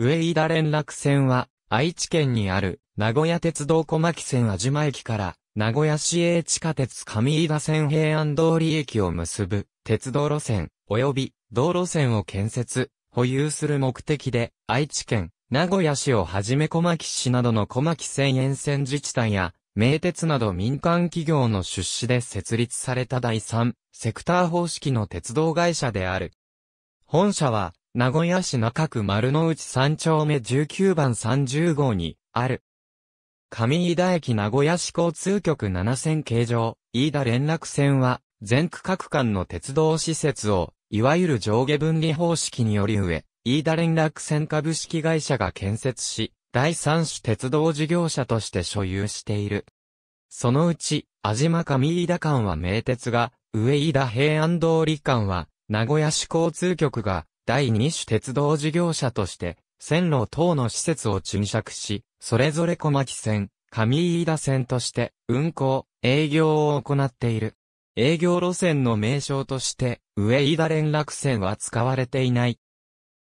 上飯田連絡線は、愛知県にある、名古屋鉄道小牧線安島駅から、名古屋市営地下鉄上飯田線平安通り駅を結ぶ、鉄道路線、及び、道路線を建設、保有する目的で、愛知県、名古屋市をはじめ小牧市などの小牧線沿線自治体や、名鉄など民間企業の出資で設立された第3、セクター方式の鉄道会社である。本社は、名古屋市中区丸の内3丁目19番30号に、ある。上飯田駅名古屋市交通局7000形状、飯田連絡線は、全区各間の鉄道施設を、いわゆる上下分離方式により上、飯田連絡線株式会社が建設し、第三種鉄道事業者として所有している。そのうち、安島上飯田間は名鉄が、上飯田平安通り間は、名古屋市交通局が、第二種鉄道事業者として、線路等の施設を沈着し、それぞれ小牧線、上飯田線として、運行、営業を行っている。営業路線の名称として、上飯田連絡線は使われていない。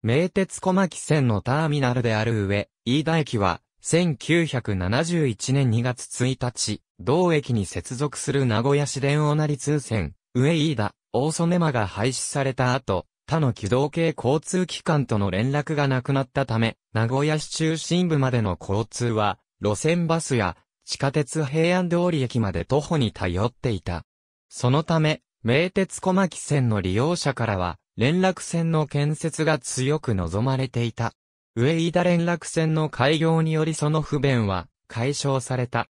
名鉄小牧線のターミナルである上、飯田駅は、1971年2月1日、同駅に接続する名古屋市電を成り通線、上飯田、大曽根間が廃止された後、他の機動系交通機関との連絡がなくなったため、名古屋市中心部までの交通は、路線バスや地下鉄平安通り駅まで徒歩に頼っていた。そのため、名鉄小牧線の利用者からは、連絡線の建設が強く望まれていた。上井田連絡線の開業によりその不便は解消された。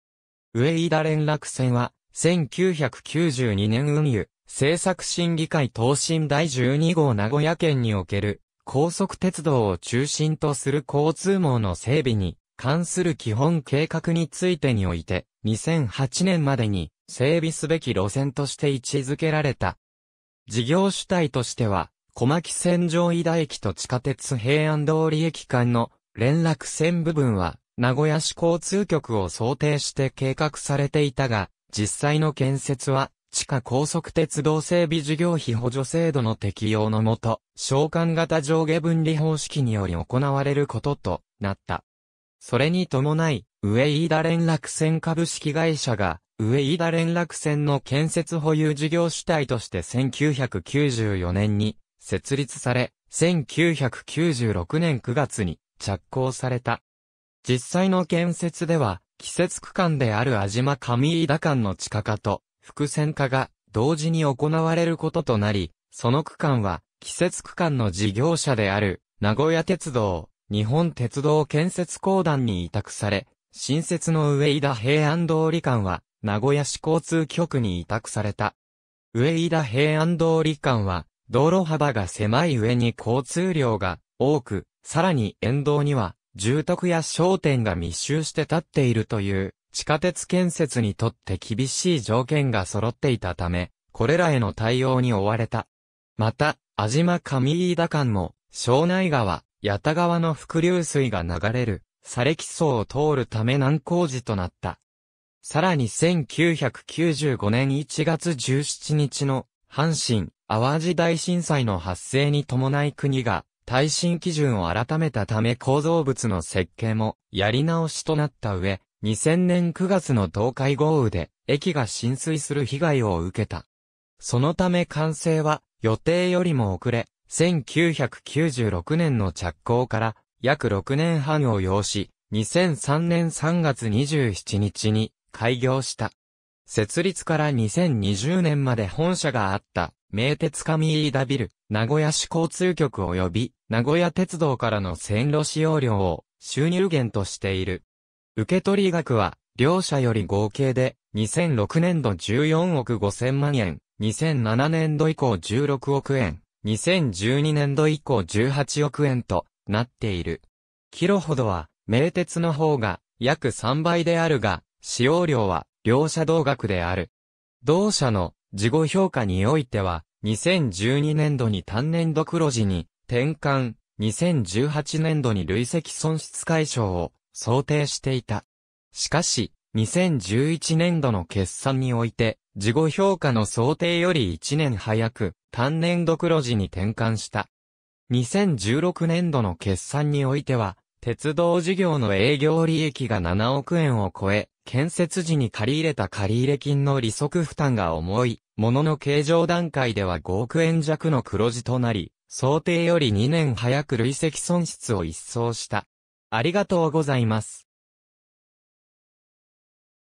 上井田連絡線は1992年運輸、政策審議会答申第12号名古屋県における高速鉄道を中心とする交通網の整備に関する基本計画についてにおいて2008年までに整備すべき路線として位置づけられた。事業主体としては小牧線上井田駅と地下鉄平安通り駅間の連絡線部分は名古屋市交通局を想定して計画されていたが、実際の建設は地下高速鉄道整備事業費補助制度の適用のもと、召喚型上下分離方式により行われることとなった。それに伴い、上飯田連絡船株式会社が、上飯田連絡船の建設保有事業主体として1994年に設立され、1996年9月に着工された。実際の建設では、季節区間である安島上飯田間の地下化と、複線化が同時に行われることとなり、その区間は季節区間の事業者である名古屋鉄道、日本鉄道建設公団に委託され、新設の上井田平安通り間は名古屋市交通局に委託された。上井田平安通り間は道路幅が狭い上に交通量が多く、さらに沿道には住宅や商店が密集して立っているという地下鉄建設にとって厳しい条件が揃っていたため、これらへの対応に追われた。また、安島上飯田間も、庄内川、八田川の伏流水が流れる、砂礫層を通るため難工事となった。さらに1995年1月17日の阪神・淡路大震災の発生に伴い国が耐震基準を改めたため構造物の設計もやり直しとなった上、2000年9月の東海豪雨で駅が浸水する被害を受けた。そのため完成は予定よりも遅れ、1996年の着工から約6年半を要し、2003年3月27日に開業した。設立から2020年まで本社があった名鉄上飯田ビル、名古屋市交通局及び名古屋鉄道からの線路使用料を収入源としている。受取額は、両社より合計で、2006年度14億5000万円、2007年度以降16億円、2012年度以降18億円となっている。キロほどは、名鉄の方が約3倍であるが、使用量は両社同額である。同社の事後評価においては、2012年度に単年度黒字に転換、2018年度に累積損失解消を想定していた。しかし、2011年度の決算において、事後評価の想定より1年早く、単年度黒字に転換した。2016年度の決算においては、鉄道事業の営業利益が7億円を超え、建設時に借り入れた借入金の利息負担が重い、ものの計上段階では5億円弱の黒字となり、想定より2年早く累積損失を一掃した。ありがとうございます。